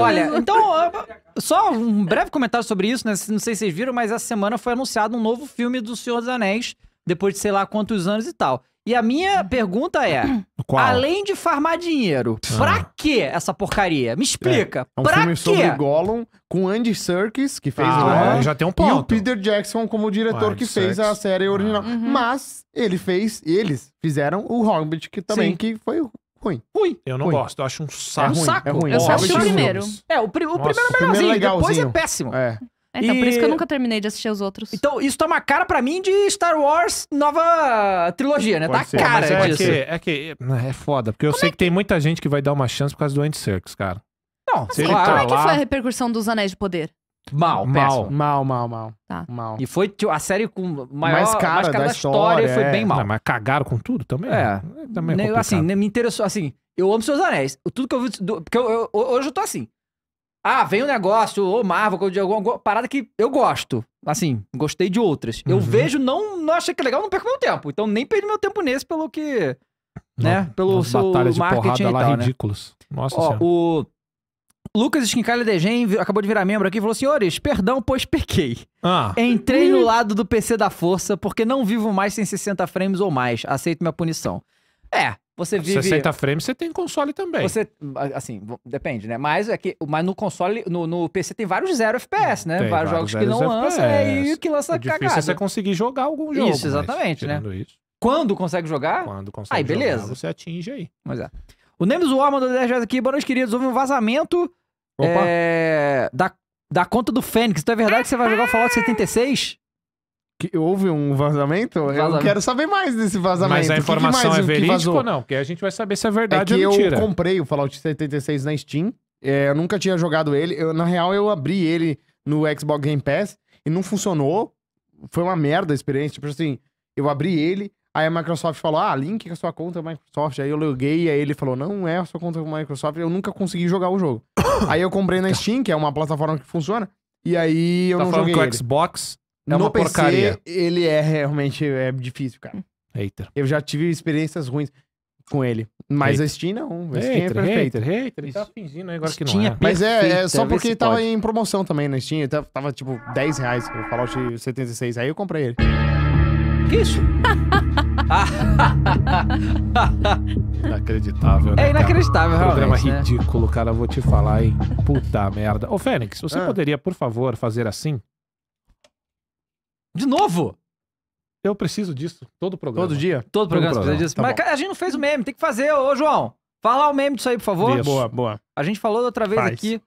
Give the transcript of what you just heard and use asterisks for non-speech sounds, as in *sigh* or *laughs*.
Olha, *laughs* então, só um breve comentário sobre isso, né? Não sei se vocês viram, mas essa semana foi anunciado um novo filme do Senhor dos Anéis, depois de sei lá quantos anos e tal. E a minha pergunta é: *coughs* Qual? além de farmar dinheiro, ah. pra que essa porcaria? Me explica. É, é um pra filme quê? sobre Gollum com Andy Serkis, que fez ah, Gollum, já tem um ponto. E o Peter Jackson como diretor que Serkis. fez a série original. Uhum. Mas ele fez, eles fizeram o Hobbit que também que foi Ruim. Ruim. Eu não ruim. gosto, eu acho um saco. É um saco. É ruim. Eu é só assisti o primeiro. É, o, pri o primeiro é melhorzinho, é depois é péssimo. É. é então, e... por isso que eu nunca terminei de assistir os outros. Então, isso tá uma cara pra mim de Star Wars nova trilogia, né? Pode tá ser, cara é disso. Que, é que, é, né, é foda, porque eu Como sei é que... que tem muita gente que vai dar uma chance por causa do Andy Serkis, cara. Não, assim, ele tá como é que foi a repercussão dos Anéis de Poder? Mal, mal, péssimo. mal, mal, mal. Tá. mal. E foi tipo, a série com maior, mais cara, mais cara da, da, história, história foi é. bem mal. Não, mas cagaram com tudo também? É. é também é assim, me interessou, assim, eu amo Seus Anéis. Tudo que eu vi, do, porque eu, eu, hoje eu tô assim, ah, vem um negócio, ou Marvel, de alguma parada que eu gosto. Assim, gostei de outras. Eu uhum. vejo, não, não achei que é legal, não perco meu tempo. Então nem perdi meu tempo nesse pelo que... Não, né? Pelo seu marketing e tal, lá, né? ridículos. Nossa Ó, senhora. o... Lucas Skincalha Degen acabou de virar membro aqui e falou: Senhores, perdão, pois pequei. Ah. Entrei no hum. lado do PC da força porque não vivo mais sem 60 frames ou mais. Aceito minha punição. É, você vive. 60 frames você tem console também. Você, assim, depende, né? Mas é que, mas no console, no, no PC tem vários zero FPS, né? Tem vários, jogos que não lançam e é que lança o difícil É você conseguir jogar algum jogo. Isso, exatamente, mas, né? Isso. Quando consegue jogar? Quando consegue aí, jogar, beleza. você atinge aí. Pois é. O Nemes War mandou 10 reais aqui. Boa noite, queridos. Houve um vazamento Opa. É, da, da conta do Fênix. Então é verdade que você vai jogar o Fallout 76? Que houve um vazamento? vazamento? Eu quero saber mais desse vazamento. Mas a informação que que mais, é verídica ou não? Porque a gente vai saber se é, é verdade é que ou mentira. Eu comprei o Fallout 76 na Steam. É, eu nunca tinha jogado ele. Eu, na real, eu abri ele no Xbox Game Pass e não funcionou. Foi uma merda a experiência. Tipo assim, eu abri ele, Aí a Microsoft falou: ah, link com a sua conta Microsoft. Aí eu loguei, aí ele falou: não é a sua conta Microsoft. Eu nunca consegui jogar o jogo. *coughs* aí eu comprei na Steam, que é uma plataforma que funciona. E aí eu tá não joguei. Que o Xbox é no uma PC, porcaria. Ele é realmente é difícil, cara. Hater. Eu já tive experiências ruins com ele. Mas hater. a Steam não. A Steam é hater, é perfeita. Hater, hater. Ele tá fingindo agora que Steam não é, é. Mas é, é só porque tava pode. em promoção também na Steam. Tava, tava tipo 10 reais o Fallout 76. Aí eu comprei ele. Que isso? *laughs* *laughs* inacreditável, né? É inacreditável, cara? realmente. Programa né? ridículo, cara. Vou te falar, hein? Puta merda. Ô, Fênix, você ah. poderia, por favor, fazer assim? De novo? Eu preciso disso. Todo programa. Todo dia? Todo programa, Todo programa. precisa disso. Tá Mas a gente não fez o meme. Tem que fazer, ô, João. Fala o meme disso aí, por favor. Isso. Boa, boa. A gente falou da outra vez Faz. aqui.